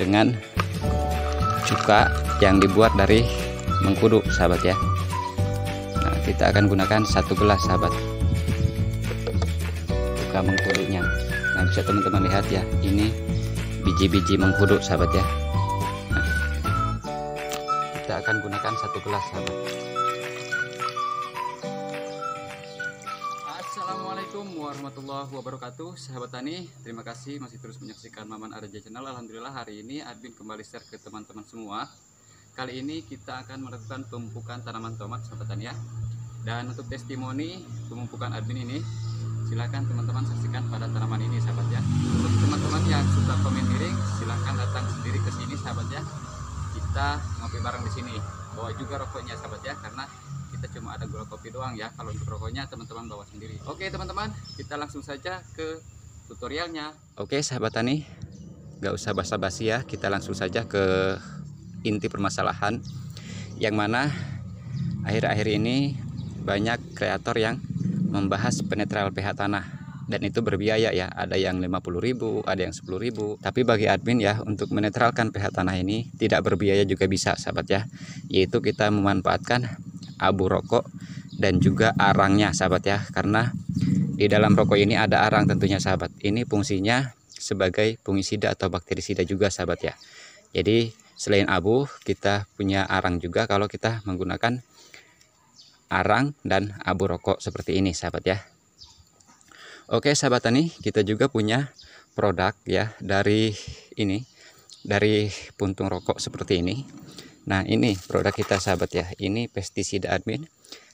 dengan cuka yang dibuat dari mengkudu sahabat ya nah kita akan gunakan satu gelas sahabat cuka mengkudunya nah bisa teman-teman lihat ya ini biji-biji mengkudu sahabat ya nah, kita akan gunakan satu gelas sahabat warahmatullahi wabarakatuh Sahabat Tani, terima kasih masih terus menyaksikan Maman Arja Channel Alhamdulillah hari ini admin kembali share ke teman-teman semua Kali ini kita akan melakukan tumpukan tanaman tomat sahabat Tani ya Dan untuk testimoni tumpukan admin ini Silahkan teman-teman saksikan pada tanaman ini sahabat ya Untuk teman-teman yang suka komen miring Silahkan datang sendiri ke sini sahabat ya Kita ngopi bareng di sini Bawa juga rokoknya sahabat ya Karena kita cuma ada gula kopi doang ya kalau untuk rokoknya teman-teman bawa sendiri oke teman-teman kita langsung saja ke tutorialnya oke sahabat tani gak usah basa-basi ya kita langsung saja ke inti permasalahan yang mana akhir-akhir ini banyak kreator yang membahas penetral pH tanah dan itu berbiaya ya ada yang 50.000 ada yang 10.000 tapi bagi admin ya untuk menetralkan pH tanah ini tidak berbiaya juga bisa sahabat ya yaitu kita memanfaatkan abu rokok dan juga arangnya sahabat ya karena di dalam rokok ini ada arang tentunya sahabat ini fungsinya sebagai fungisida atau bakterisida juga sahabat ya jadi selain abu kita punya arang juga kalau kita menggunakan arang dan abu rokok seperti ini sahabat ya Oke sahabat tani kita juga punya produk ya dari ini dari puntung rokok seperti ini Nah ini produk kita sahabat ya Ini pestisida admin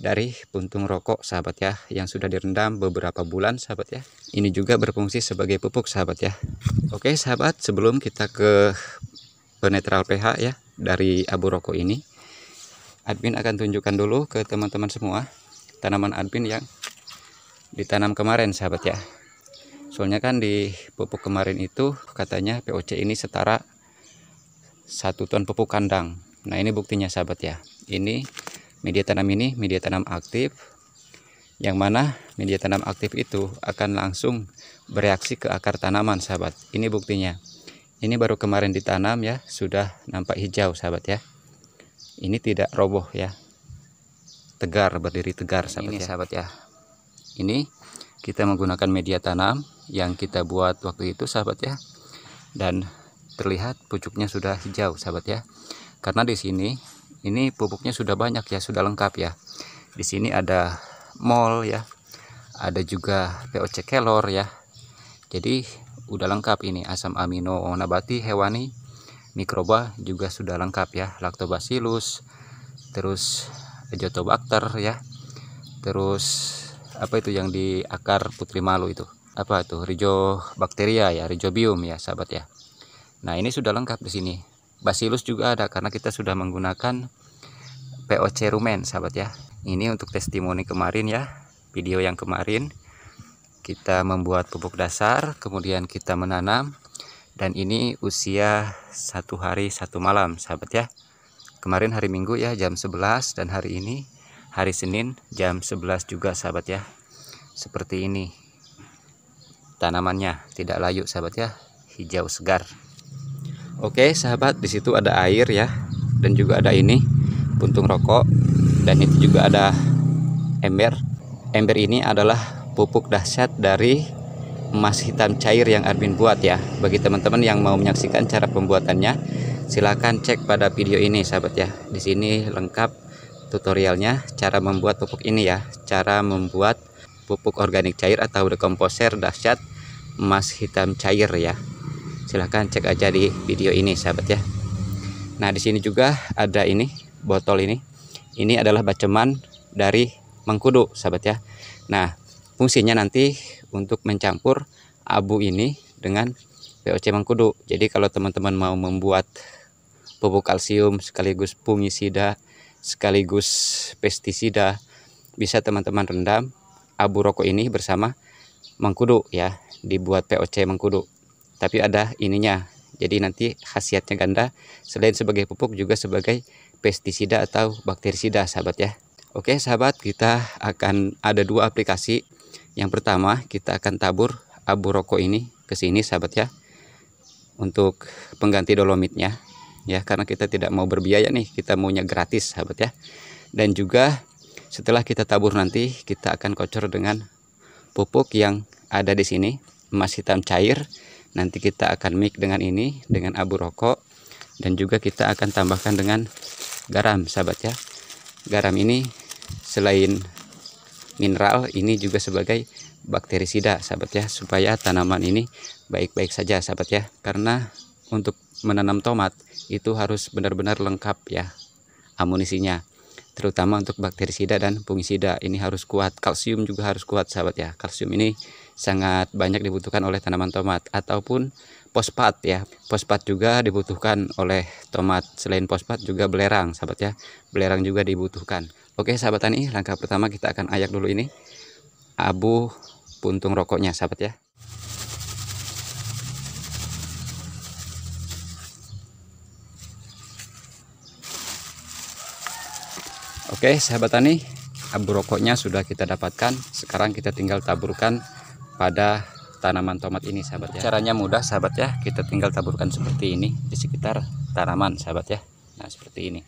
dari puntung rokok sahabat ya Yang sudah direndam beberapa bulan sahabat ya Ini juga berfungsi sebagai pupuk sahabat ya Oke sahabat sebelum kita ke penetral pH ya Dari abu rokok ini Admin akan tunjukkan dulu ke teman-teman semua Tanaman admin yang ditanam kemarin sahabat ya Soalnya kan di pupuk kemarin itu katanya POC ini setara satu ton pupuk kandang nah ini buktinya sahabat ya ini media tanam ini media tanam aktif yang mana media tanam aktif itu akan langsung bereaksi ke akar tanaman sahabat ini buktinya ini baru kemarin ditanam ya sudah nampak hijau sahabat ya ini tidak roboh ya tegar berdiri tegar sahabat ini ya. sahabat ya ini kita menggunakan media tanam yang kita buat waktu itu sahabat ya dan terlihat pucuknya sudah hijau sahabat ya karena di sini ini pupuknya sudah banyak ya sudah lengkap ya di sini ada mol ya ada juga POC kelor ya jadi udah lengkap ini asam amino nabati hewani mikroba juga sudah lengkap ya lactobacillus terus jotobacter ya terus apa itu yang di akar putri malu itu apa itu? rijo bakteria ya bium ya sahabat ya nah ini sudah lengkap di sini Basilus juga ada karena kita sudah menggunakan POC rumen sahabat ya ini untuk testimoni kemarin ya video yang kemarin kita membuat pupuk dasar kemudian kita menanam dan ini usia satu hari satu malam sahabat ya kemarin hari Minggu ya jam 11 dan hari ini hari Senin jam 11 juga sahabat ya seperti ini tanamannya tidak layu sahabat ya hijau segar Oke sahabat di situ ada air ya dan juga ada ini puntung rokok dan itu juga ada ember ember ini adalah pupuk dahsyat dari emas hitam cair yang Armin buat ya bagi teman-teman yang mau menyaksikan cara pembuatannya silahkan cek pada video ini sahabat ya di sini lengkap tutorialnya cara membuat pupuk ini ya cara membuat pupuk organik cair atau dekomposer dahsyat emas hitam cair ya silahkan cek aja di video ini sahabat ya nah di sini juga ada ini botol ini ini adalah baceman dari mengkudu sahabat ya nah fungsinya nanti untuk mencampur abu ini dengan POC mengkudu jadi kalau teman-teman mau membuat pupuk kalsium sekaligus fungisida sekaligus pestisida bisa teman-teman rendam abu rokok ini bersama mengkudu ya dibuat POC mengkudu tapi ada ininya jadi nanti khasiatnya ganda selain sebagai pupuk juga sebagai pestisida atau bakterisida sahabat ya oke sahabat kita akan ada dua aplikasi yang pertama kita akan tabur abu rokok ini ke sini sahabat ya untuk pengganti dolomitnya ya karena kita tidak mau berbiaya nih kita maunya gratis sahabat ya dan juga setelah kita tabur nanti kita akan kocor dengan pupuk yang ada di sini emas hitam cair nanti kita akan mix dengan ini dengan abu rokok dan juga kita akan tambahkan dengan garam sahabat ya garam ini selain mineral ini juga sebagai bakterisida sahabat ya supaya tanaman ini baik-baik saja sahabat ya karena untuk menanam tomat itu harus benar-benar lengkap ya amunisinya terutama untuk bakterisida dan fungisida ini harus kuat kalsium juga harus kuat sahabat ya kalsium ini sangat banyak dibutuhkan oleh tanaman tomat ataupun fosfat ya fosfat juga dibutuhkan oleh tomat selain fosfat juga belerang sahabat ya belerang juga dibutuhkan oke sahabat tani langkah pertama kita akan ayak dulu ini abu puntung rokoknya sahabat ya Oke sahabat tani abu rokoknya sudah kita dapatkan sekarang kita tinggal taburkan pada tanaman tomat ini sahabat ya caranya mudah sahabat ya kita tinggal taburkan seperti ini di sekitar tanaman sahabat ya nah seperti ini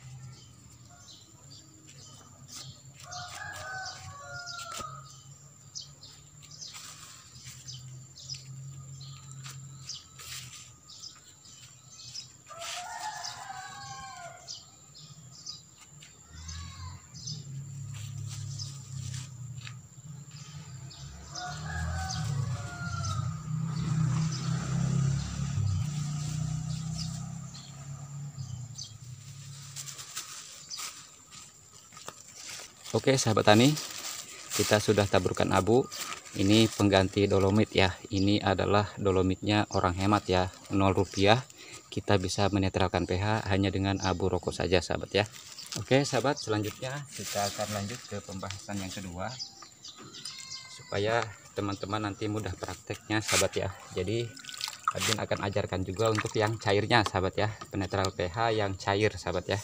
Oke sahabat tani kita sudah taburkan abu ini pengganti dolomit ya ini adalah dolomitnya orang hemat ya 0 rupiah kita bisa menetralkan pH hanya dengan abu rokok saja sahabat ya Oke sahabat selanjutnya kita akan lanjut ke pembahasan yang kedua supaya teman-teman nanti mudah prakteknya sahabat ya jadi admin akan ajarkan juga untuk yang cairnya sahabat ya penetral pH yang cair sahabat ya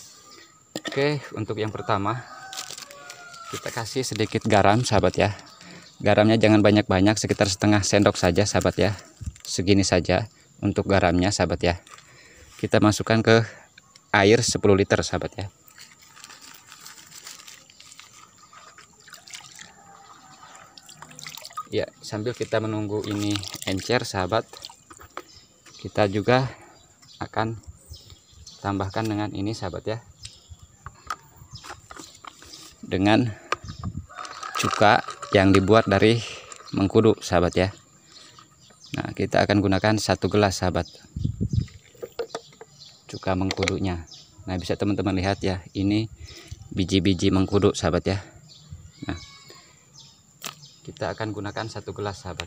Oke untuk yang pertama kita kasih sedikit garam sahabat ya garamnya jangan banyak-banyak sekitar setengah sendok saja sahabat ya segini saja untuk garamnya sahabat ya kita masukkan ke air 10 liter sahabat ya ya sambil kita menunggu ini encer sahabat kita juga akan tambahkan dengan ini sahabat ya dengan cuka yang dibuat dari mengkudu sahabat ya Nah kita akan gunakan satu gelas sahabat cuka mengkudunya nah bisa teman-teman lihat ya ini biji-biji mengkudu sahabat ya nah kita akan gunakan satu gelas sahabat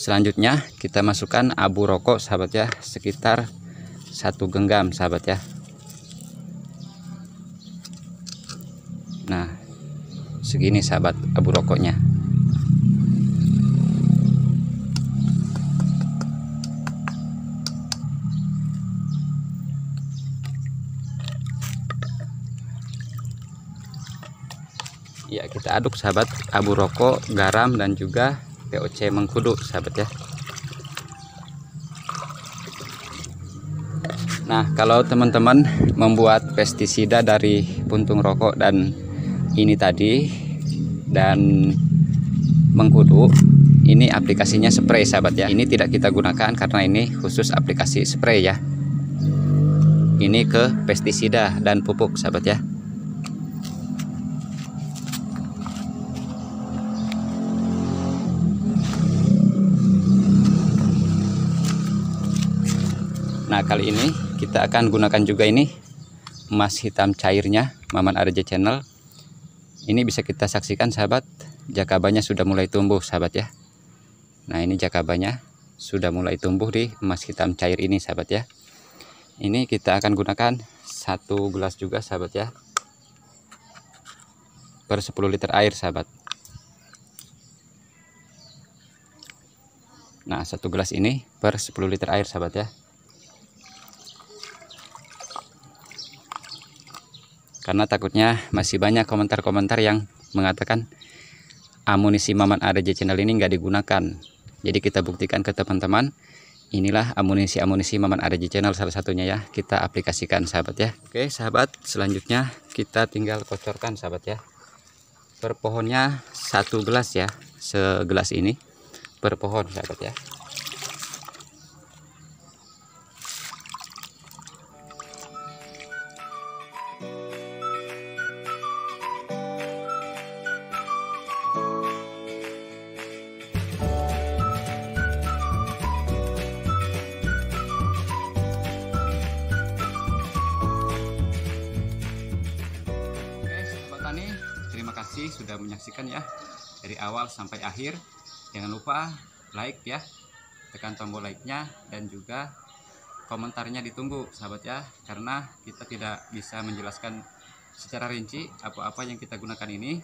selanjutnya kita masukkan abu rokok sahabat ya sekitar satu genggam sahabat ya nah segini sahabat abu rokoknya aduk sahabat abu rokok garam dan juga POC mengkudu sahabat ya Nah kalau teman-teman membuat pestisida dari puntung rokok dan ini tadi dan mengkudu ini aplikasinya spray sahabat ya ini tidak kita gunakan karena ini khusus aplikasi spray ya ini ke pestisida dan pupuk sahabat ya kali ini kita akan gunakan juga ini emas hitam cairnya Maman Arja Channel ini bisa kita saksikan sahabat jakabanya sudah mulai tumbuh sahabat ya nah ini jakabanya sudah mulai tumbuh di emas hitam cair ini sahabat ya ini kita akan gunakan satu gelas juga sahabat ya per 10 liter air sahabat nah satu gelas ini per 10 liter air sahabat ya karena takutnya masih banyak komentar-komentar yang mengatakan amunisi Maman ADJ channel ini nggak digunakan jadi kita buktikan ke teman-teman inilah amunisi-amunisi Maman ADJ channel salah satunya ya kita aplikasikan sahabat ya oke sahabat selanjutnya kita tinggal kocorkan sahabat ya per pohonnya satu gelas ya segelas ini per pohon sahabat ya sudah menyaksikan ya dari awal sampai akhir. Jangan lupa like ya, tekan tombol like-nya dan juga komentarnya ditunggu sahabat ya karena kita tidak bisa menjelaskan secara rinci apa-apa yang kita gunakan ini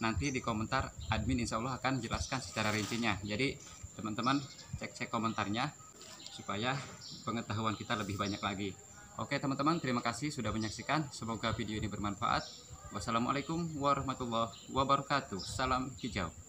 nanti di komentar admin insya Allah akan jelaskan secara rincinya jadi teman-teman cek-cek komentarnya supaya pengetahuan kita lebih banyak lagi oke teman-teman terima kasih sudah menyaksikan semoga video ini bermanfaat Wassalamualaikum warahmatullahi wabarakatuh. Salam hijau.